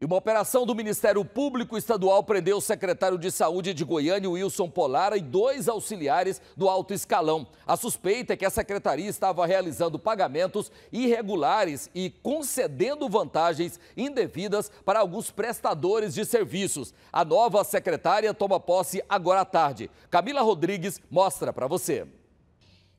E uma operação do Ministério Público Estadual prendeu o secretário de Saúde de Goiânia, Wilson Polara, e dois auxiliares do alto escalão. A suspeita é que a secretaria estava realizando pagamentos irregulares e concedendo vantagens indevidas para alguns prestadores de serviços. A nova secretária toma posse agora à tarde. Camila Rodrigues mostra para você.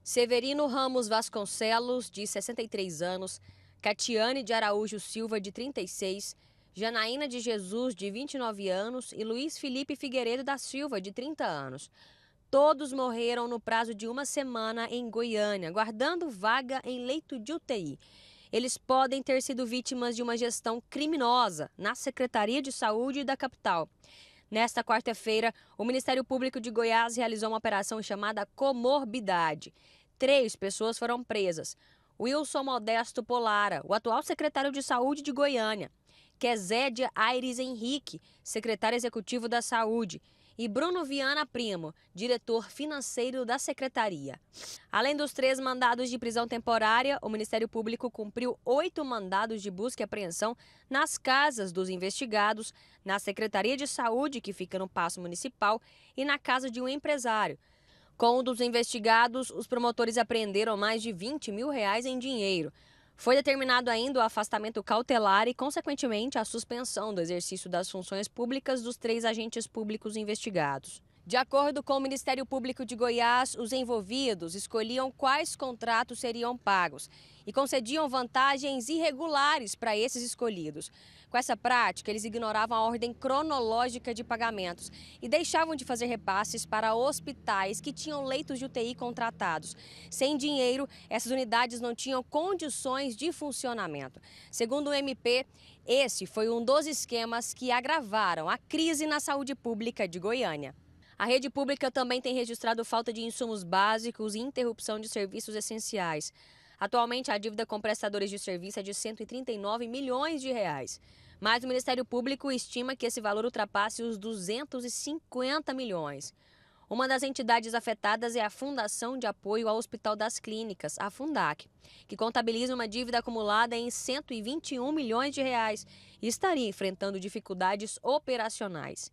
Severino Ramos Vasconcelos, de 63 anos, Catiane de Araújo Silva, de 36 Janaína de Jesus, de 29 anos, e Luiz Felipe Figueiredo da Silva, de 30 anos. Todos morreram no prazo de uma semana em Goiânia, guardando vaga em leito de UTI. Eles podem ter sido vítimas de uma gestão criminosa na Secretaria de Saúde da capital. Nesta quarta-feira, o Ministério Público de Goiás realizou uma operação chamada Comorbidade. Três pessoas foram presas. Wilson Modesto Polara, o atual secretário de Saúde de Goiânia, Quesédia Aires Henrique, secretário executivo da Saúde, e Bruno Viana Primo, diretor financeiro da secretaria. Além dos três mandados de prisão temporária, o Ministério Público cumpriu oito mandados de busca e apreensão nas casas dos investigados, na Secretaria de Saúde, que fica no Passo Municipal, e na casa de um empresário. Com um dos investigados, os promotores apreenderam mais de 20 mil reais em dinheiro. Foi determinado ainda o afastamento cautelar e, consequentemente, a suspensão do exercício das funções públicas dos três agentes públicos investigados. De acordo com o Ministério Público de Goiás, os envolvidos escolhiam quais contratos seriam pagos e concediam vantagens irregulares para esses escolhidos. Com essa prática, eles ignoravam a ordem cronológica de pagamentos e deixavam de fazer repasses para hospitais que tinham leitos de UTI contratados. Sem dinheiro, essas unidades não tinham condições de funcionamento. Segundo o MP, esse foi um dos esquemas que agravaram a crise na saúde pública de Goiânia. A rede pública também tem registrado falta de insumos básicos e interrupção de serviços essenciais. Atualmente, a dívida com prestadores de serviço é de 139 milhões de reais. Mas o Ministério Público estima que esse valor ultrapasse os 250 milhões. Uma das entidades afetadas é a Fundação de Apoio ao Hospital das Clínicas, a Fundac, que contabiliza uma dívida acumulada em 121 milhões de reais e estaria enfrentando dificuldades operacionais.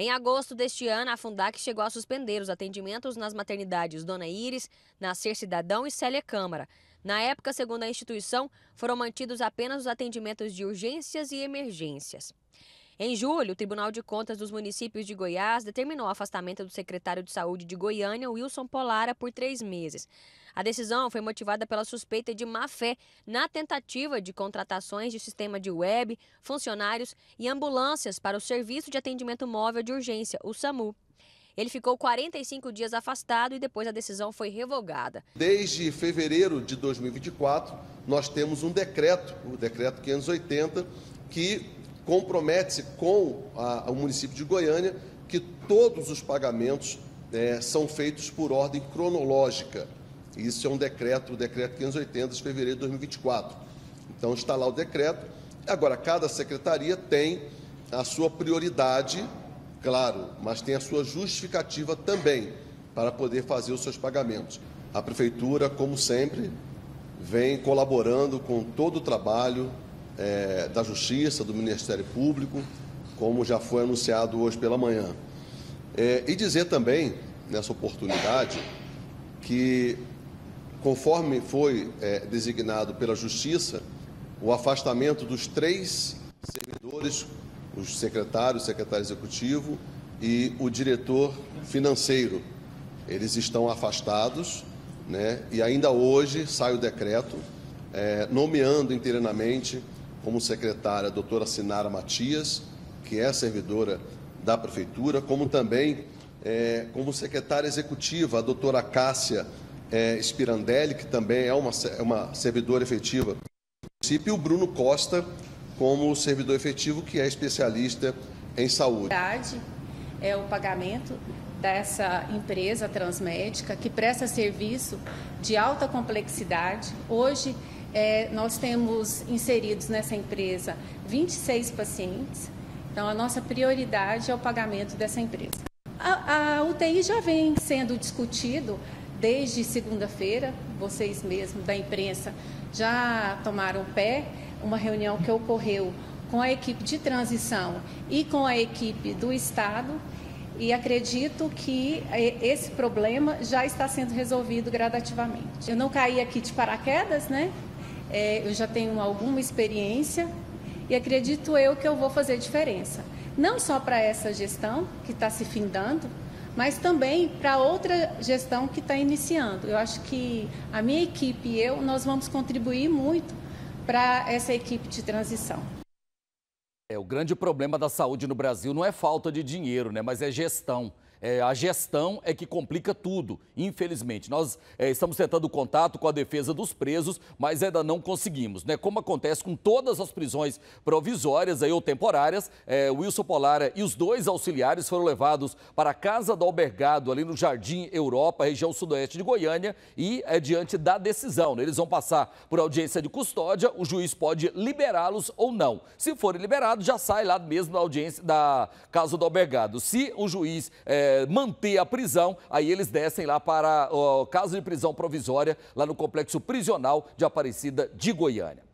Em agosto deste ano, a Fundac chegou a suspender os atendimentos nas maternidades Dona Iris, Nascer Cidadão e Célia Câmara. Na época, segundo a instituição, foram mantidos apenas os atendimentos de urgências e emergências. Em julho, o Tribunal de Contas dos Municípios de Goiás determinou o afastamento do secretário de Saúde de Goiânia, Wilson Polara, por três meses. A decisão foi motivada pela suspeita de má-fé na tentativa de contratações de sistema de web, funcionários e ambulâncias para o Serviço de Atendimento Móvel de Urgência, o SAMU. Ele ficou 45 dias afastado e depois a decisão foi revogada. Desde fevereiro de 2024, nós temos um decreto, o decreto 580, que compromete-se com a, o município de Goiânia que todos os pagamentos é, são feitos por ordem cronológica. Isso é um decreto, o decreto 580 de fevereiro de 2024. Então está lá o decreto. Agora, cada secretaria tem a sua prioridade, claro, mas tem a sua justificativa também para poder fazer os seus pagamentos. A prefeitura, como sempre, vem colaborando com todo o trabalho é, da Justiça, do Ministério Público, como já foi anunciado hoje pela manhã. É, e dizer também, nessa oportunidade, que conforme foi é, designado pela Justiça, o afastamento dos três servidores, os secretários, secretário executivo e o diretor financeiro. Eles estão afastados, né? E ainda hoje sai o decreto é, nomeando interinamente como secretária a doutora Sinara Matias, que é servidora da Prefeitura, como também é, como secretária executiva a doutora Cássia é, Spirandelli, que também é uma, é uma servidora efetiva do município, e o Bruno Costa, como servidor efetivo, que é especialista em saúde. É o pagamento dessa empresa transmédica que presta serviço de alta complexidade. Hoje, é, nós temos inseridos nessa empresa 26 pacientes, então a nossa prioridade é o pagamento dessa empresa. A, a UTI já vem sendo discutido desde segunda-feira, vocês mesmos da imprensa já tomaram pé, uma reunião que ocorreu com a equipe de transição e com a equipe do Estado. E acredito que é, esse problema já está sendo resolvido gradativamente. Eu não caí aqui de paraquedas, né? é, eu já tenho alguma experiência e acredito eu que eu vou fazer diferença. Não só para essa gestão que está se findando, mas também para outra gestão que está iniciando. Eu acho que a minha equipe e eu, nós vamos contribuir muito para essa equipe de transição. É, o grande problema da saúde no Brasil não é falta de dinheiro, né, mas é gestão. É, a gestão é que complica tudo, infelizmente. Nós é, estamos tentando contato com a defesa dos presos, mas ainda não conseguimos. Né? Como acontece com todas as prisões provisórias aí, ou temporárias, é, Wilson Polara e os dois auxiliares foram levados para a casa do albergado, ali no Jardim Europa, região sudoeste de Goiânia, e é diante da decisão. Né? Eles vão passar por audiência de custódia, o juiz pode liberá-los ou não. Se forem liberados, já sai lá mesmo da audiência da casa do albergado. Se o juiz. É, é, manter a prisão, aí eles descem lá para o caso de prisão provisória, lá no complexo prisional de Aparecida de Goiânia.